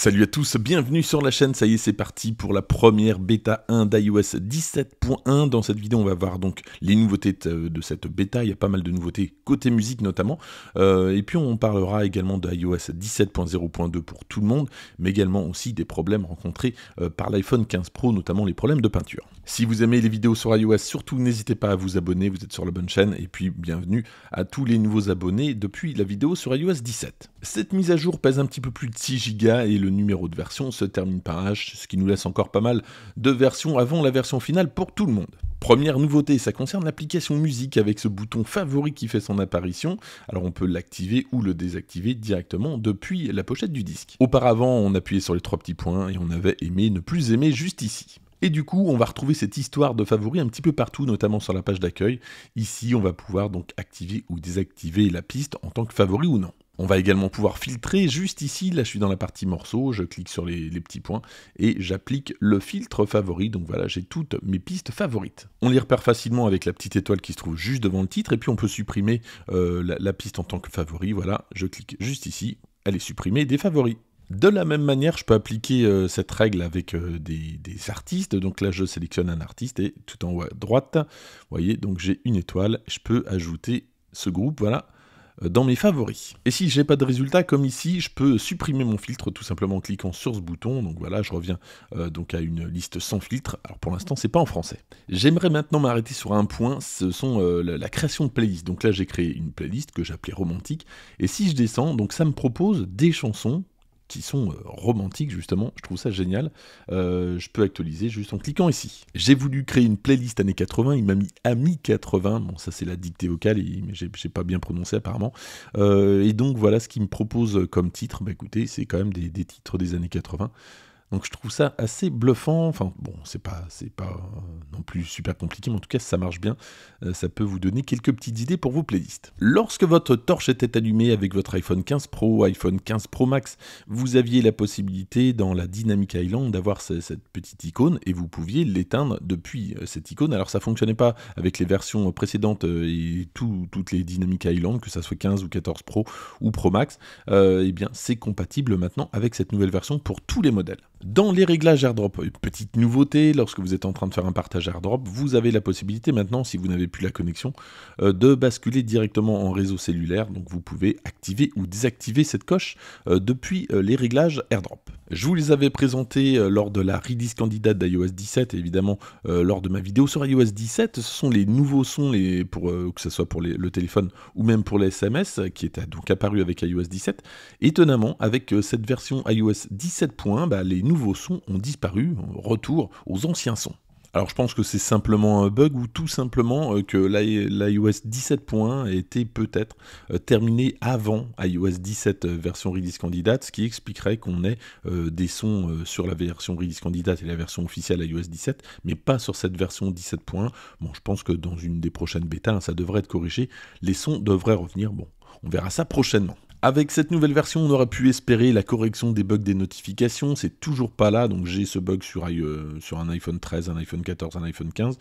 Salut à tous, bienvenue sur la chaîne, ça y est c'est parti pour la première bêta 1 d'iOS 17.1. Dans cette vidéo on va voir donc les nouveautés euh, de cette bêta, il y a pas mal de nouveautés côté musique notamment. Euh, et puis on parlera également d'iOS 17.0.2 pour tout le monde, mais également aussi des problèmes rencontrés euh, par l'iPhone 15 Pro, notamment les problèmes de peinture. Si vous aimez les vidéos sur iOS, surtout n'hésitez pas à vous abonner, vous êtes sur la bonne chaîne. Et puis bienvenue à tous les nouveaux abonnés depuis la vidéo sur iOS 17. Cette mise à jour pèse un petit peu plus de 6 Go et le numéro de version se termine par H, ce qui nous laisse encore pas mal de versions avant la version finale pour tout le monde. Première nouveauté, ça concerne l'application musique avec ce bouton favori qui fait son apparition. Alors on peut l'activer ou le désactiver directement depuis la pochette du disque. Auparavant, on appuyait sur les trois petits points et on avait aimé ne plus aimer juste ici. Et du coup, on va retrouver cette histoire de favoris un petit peu partout, notamment sur la page d'accueil. Ici, on va pouvoir donc activer ou désactiver la piste en tant que favori ou non. On va également pouvoir filtrer juste ici, là je suis dans la partie morceaux, je clique sur les, petits points et j'applique le filtre favori, donc voilà j'ai toutes mes pistes favorites. On les repère facilement avec la petite étoile qui se trouve juste devant le titre et puis on peut supprimer euh, la, piste en tant que favori, voilà je clique juste ici, elle est supprimée des favoris. De la même manière, je peux appliquer euh, cette règle avec euh, des, des, artistes. Donc là, je sélectionne un artiste et tout en haut à droite, vous voyez, donc j'ai une étoile. Je peux ajouter ce groupe, voilà dans mes favoris. Et si n'ai pas de résultat comme ici, je peux supprimer mon filtre tout simplement en cliquant sur ce bouton. Donc voilà, je reviens euh, donc à une liste sans filtre. Alors pour l'instant, c'est pas en français. J'aimerais maintenant m'arrêter sur un point, ce sont euh, la, création de playlists. Donc là, j'ai créé une playlist que j'appelais romantique. Et si je descends, donc ça me propose des chansons qui sont euh, romantiques, justement. Je trouve ça génial. Euh, je peux actualiser juste en cliquant ici. J'ai voulu créer une playlist années 80. Il m'a mis Ami 80. Bon, ça, c'est la dictée vocale, mais j'ai pas bien prononcé apparemment. Euh, et donc, voilà ce qu'il me propose comme titre. Bah écoutez, c'est quand même des titres des années 80. Donc je trouve ça assez bluffant. Enfin bon, c'est pas c'est pas euh, non plus super compliqué, mais en tout cas ça marche bien. Euh, ça peut vous donner quelques petites idées pour vos playlists. Lorsque votre torche était allumée avec votre iPhone 15 Pro, iPhone 15 Pro Max, vous aviez la possibilité dans la Dynamic Island d'avoir cette petite icône et vous pouviez l'éteindre depuis euh, cette icône. Alors ça fonctionnait pas avec les versions précédentes et toutes les Dynamic Island, que ça soit 15 ou 14 Pro ou Pro Max. eh bien c'est compatible maintenant avec cette nouvelle version pour tous les modèles. Dans les réglages AirDrop, petite nouveauté, lorsque vous êtes en train de faire un partage AirDrop, vous avez la possibilité maintenant, si vous n'avez plus la connexion, euh, de basculer directement en réseau cellulaire. Donc vous pouvez activer ou désactiver cette coche euh, depuis euh, les réglages AirDrop. Je vous les avais présentés lors de la release candidate d'iOS 17, et évidemment lors de ma vidéo sur iOS 17. Ce sont les nouveaux sons, que ce soit pour le téléphone ou même pour les SMS, qui étaient donc apparus avec iOS 17. Étonnamment, avec cette version iOS 17.1, bah, les nouveaux sons ont disparu, retour aux anciens sons. Alors je pense que c'est simplement un bug ou tout simplement euh, que l'iOS 17.1 était peut-être euh, terminé avant iOS 17 euh, version release candidate, ce qui expliquerait qu'on ait des sons sur la version release candidate et la version officielle iOS 17, mais pas sur cette version 17.1. Bon, je pense que dans une des prochaines bêtas, ça devrait être corrigé. Les sons devraient revenir. Bon, on verra ça prochainement. Avec cette nouvelle version, on aurait pu espérer la correction des bugs des notifications, c'est toujours pas là, donc j'ai ce bug sur, euh, un iPhone 13, un iPhone 14, un iPhone 15.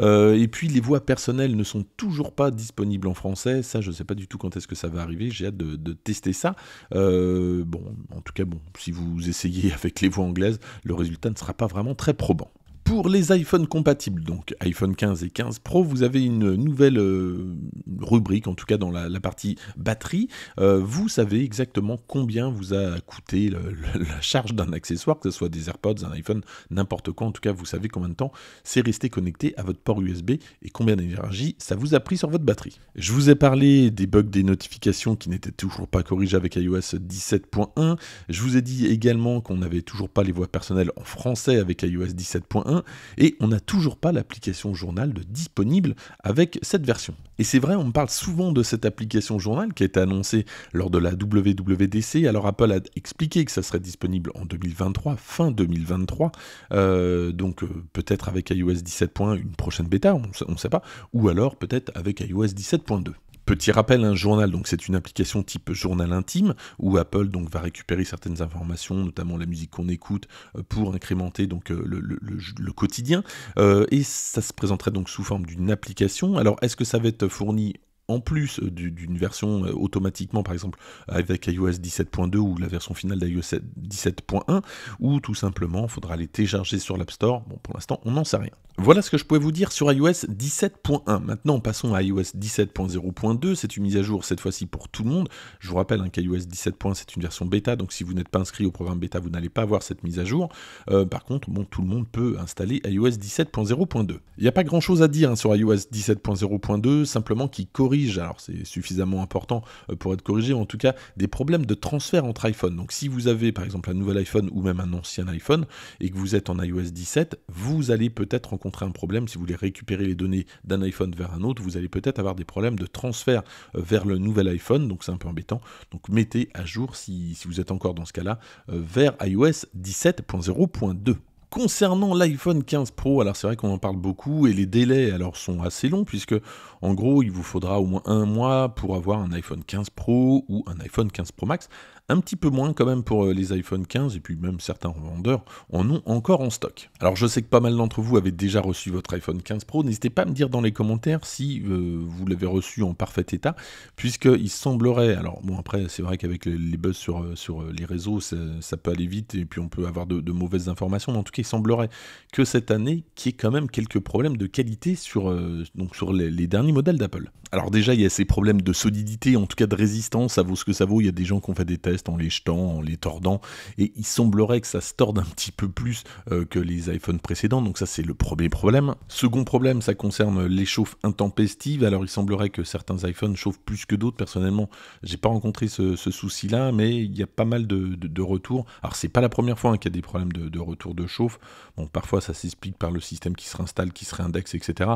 Euh, et puis les voix personnelles ne sont toujours pas disponibles en français, ça je ne sais pas du tout quand est-ce que ça va arriver, j'ai hâte de, tester ça. Euh, bon, en tout cas, bon, si vous essayez avec les voix anglaises, le résultat ne sera pas vraiment très probant. Pour les iPhones compatibles, donc iPhone 15 et 15 Pro, vous avez une nouvelle euh, rubrique, en tout cas dans la, partie batterie. Euh, vous savez exactement combien vous a coûté la charge d'un accessoire, que ce soit des AirPods, un iPhone, n'importe quoi. En tout cas, vous savez combien de temps c'est resté connecté à votre port USB et combien d'énergie ça vous a pris sur votre batterie. Je vous ai parlé des bugs des notifications qui n'étaient toujours pas corrigés avec iOS 17.1. Je vous ai dit également qu'on n'avait toujours pas les voix personnelles en français avec iOS 17.1 et on n'a toujours pas l'application journal de disponible avec cette version. Et c'est vrai, on parle souvent de cette application journal qui a été annoncée lors de la WWDC, alors Apple a expliqué que ça serait disponible en 2023, fin 2023, euh, donc euh, peut-être avec iOS 17.1, une prochaine bêta, on ne sait pas, ou alors peut-être avec iOS 17.2. Petit rappel, un journal, donc c'est une application type journal intime où Apple donc va récupérer certaines informations, notamment la musique qu'on écoute, euh, pour incrémenter donc euh, le, quotidien. Euh, et ça se présenterait donc sous forme d'une application. Alors est-ce que ça va être fourni en plus d'une version euh, automatiquement, par exemple avec iOS 17.2 ou la version finale d'iOS 17.1, ou tout simplement, il faudra les télécharger sur l'App Store. Bon, pour l'instant, on n'en sait rien. Voilà ce que je pouvais vous dire sur iOS 17.1. Maintenant, passons à iOS 17.0.2. C'est une mise à jour cette fois-ci pour tout le monde. Je vous rappelle hein, qu'iOS 17.1, c'est une version bêta, donc si vous n'êtes pas inscrit au programme bêta, vous n'allez pas avoir cette mise à jour. Euh, par contre, bon, tout le monde peut installer iOS 17.0.2. Il n'y a pas grand-chose à dire hein, sur iOS 17.0.2, simplement qu'il corrige alors c'est suffisamment important euh, pour être corrigé, en tout cas des problèmes de transfert entre iPhone. Donc si vous avez par exemple un nouvel iPhone ou même un ancien iPhone et que vous êtes en iOS 17, vous allez peut-être rencontrer un problème si vous voulez récupérer les données d'un iPhone vers un autre, vous allez peut-être avoir des problèmes de transfert euh, vers le nouvel iPhone, donc c'est un peu embêtant. Donc mettez à jour si, si vous êtes encore dans ce cas-là euh, vers iOS 17.0.2. Concernant l'iPhone 15 Pro, alors c'est vrai qu'on en parle beaucoup et les délais alors sont assez longs puisque en gros il vous faudra au moins un mois pour avoir un iPhone 15 Pro ou un iPhone 15 Pro Max. Un petit peu moins quand même pour euh, les iPhone 15 et puis même certains revendeurs en ont encore en stock. Alors je sais que pas mal d'entre vous avez déjà reçu votre iPhone 15 Pro, n'hésitez pas à me dire dans les commentaires si euh, vous l'avez reçu en parfait état, puisqu'il semblerait, alors bon après c'est vrai qu'avec les, buzz sur, euh, sur les réseaux ça, peut aller vite et puis on peut avoir de, mauvaises informations, en tout cas il semblerait que cette année qu'il y ait quand même quelques problèmes de qualité sur, donc sur les, les derniers modèles d'Apple. Alors déjà il y a ces problèmes de solidité, en tout cas de résistance, ça vaut ce que ça vaut, il y a des gens qui ont fait des tests en les jetant, en les tordant. Et il semblerait que ça se torde un petit peu plus euh, que les iPhones précédents. Donc ça, c'est le premier problème. Second problème, ça concerne les chauffes intempestive. Alors il semblerait que certains iPhones chauffent plus que d'autres. Personnellement, j'ai pas rencontré ce, souci-là, mais il y a pas mal de, retours. Alors c'est pas la première fois hein, qu'il y a des problèmes de, retour de chauffe. Bon, parfois ça s'explique par le système qui se réinstalle, qui se réindexe, etc.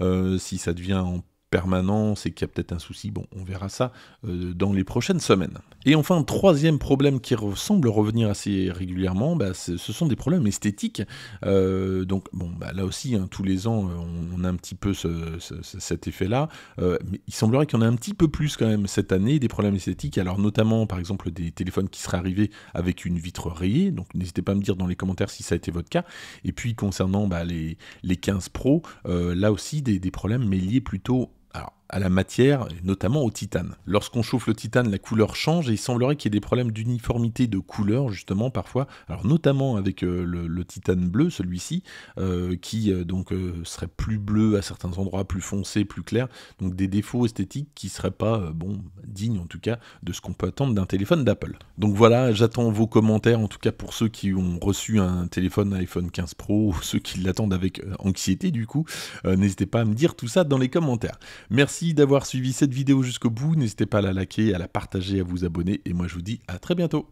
Euh, si ça devient en permanent, et qu'il y a peut-être un souci. Bon, on verra ça euh, dans les prochaines semaines. Et enfin, troisième problème qui semble revenir assez régulièrement, bah, ce sont des problèmes esthétiques. Euh, donc, bon, bah, là aussi, hein, tous les ans, euh, on, a un petit peu cet effet-là. il semblerait qu'il y en ait un petit peu plus quand même cette année, des problèmes esthétiques. Alors, notamment, par exemple, des téléphones qui seraient arrivés avec une vitre rayée. Donc, n'hésitez pas à me dire dans les commentaires si ça a été votre cas. Et puis, concernant bah, les, les 15 Pro, là aussi, des, des problèmes, mais liés plutôt à la matière, notamment au titane. Lorsqu'on chauffe le titane, la couleur change et il semblerait qu'il y ait des problèmes d'uniformité de couleur justement parfois, alors notamment avec euh, le, titane bleu, celui-ci, euh, qui euh, donc serait plus bleu à certains endroits, plus foncé, plus clair, donc des défauts esthétiques qui seraient pas bon dignes en tout cas de ce qu'on peut attendre d'un téléphone d'Apple. Donc voilà, j'attends vos commentaires en tout cas pour ceux qui ont reçu un téléphone iPhone 15 Pro ou ceux qui l'attendent avec anxiété du coup, n'hésitez pas à me dire tout ça dans les commentaires. Merci d'avoir suivi cette vidéo jusqu'au bout. N'hésitez pas à la liker, à la partager, à vous abonner. Et moi, je vous dis à très bientôt.